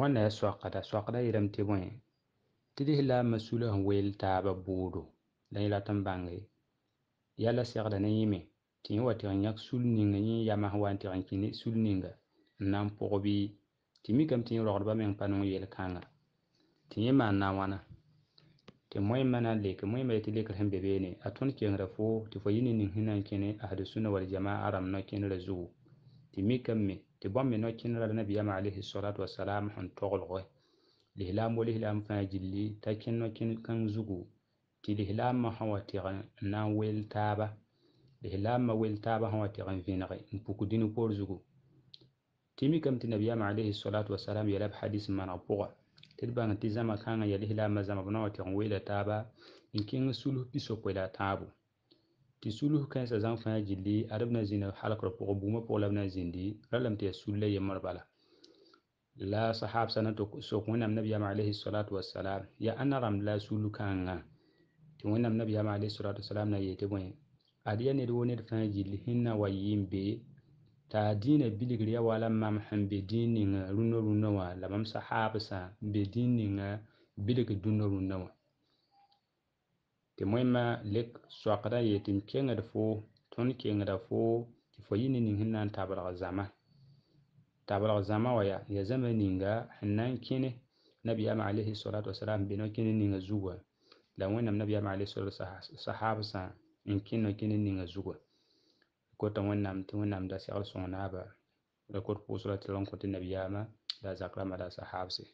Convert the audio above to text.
wãnna ya soakda soakda yeelame tɩ bõe tɩ ds la masula sẽn weel taaba buudu la yẽ ratɩ n bãnge yala segda ne yĩme tɩ yẽ wa tɩg n yãk sul ninga yẽ yama wa n tɩg n kẽ sul ninga n na n pʋg bɩ tɩ mikame tɩ yẽ rogdbã meng pa nong yel-kãngã tɩ yẽ maan na wãna tɩ moẽmã na n leke moẽmã ye tɩ lekr sẽn be beene a tõnd kengra fo tɩ fo yɩ ne ning sẽn na n kẽne ahd-sũna wal jamaa rãmb na-kẽnrã zugu tɩ mikame tɩ bõmb me no-kẽnd ra nabiyaamã alayhi salatu wasalam sẽn toglge lislaam wa lislaam fãa gilli t'a kẽnd no-kẽnd kãng zugu tɩ lislaamã sẽn wa tɩg n na n wel taaba lislaamã wel taaba sẽn wa tɩg n vẽnege n puk dĩni poor zugu tɩ mikame tɩ nabiyaamã alayhi salatu wasalam yeela b hadis maneg pʋga tɩ d bãng tɩ zãma ya lislaamã zãma b na n wa tɩg n weela taaba n kẽng sulf la a tɩ sulf kãensa zãng fãa gilli ad b na zĩna halkr pʋgẽ buumã pʋgẽ la b na n zĩndi ra lame tɩ yaa sulla yembr bala la sahabsã na sok wẽnnaam nabiyaam alayhi salatu wasalam yaa ãn na rãmb la a sul kãngã tɩ wẽnnaam nabiyaam alayhi salatu wasalam na yeetɩ bõe ad yaa ned woo ned fãa gilli sẽn na wa yɩɩm be t'a dĩinã bilgr ya wala mam sẽn be dĩin ninga rũndã rũndã wã la mam sahabsã n be dĩin ninga bilg dũndã rũndã wã Ti muhimma lek soakda n yetɩ kenga da fo kenga da fo tɩ fo yini ne ning sẽn na zama tablg zama waya, ya zama ninga hinnan na nabi kẽne nabiyaama salatu wasalam be no-kẽne ninga zugã la nabi nabiyaama alayhi salatu sahabsã n in kene kene ninga zugã kota wẽnnaam tɩ wẽnnaam da segl sõng naaba la kot pʋʋsra salatu ra n kõ nabi nabiyaama da zakra ma da a sahabse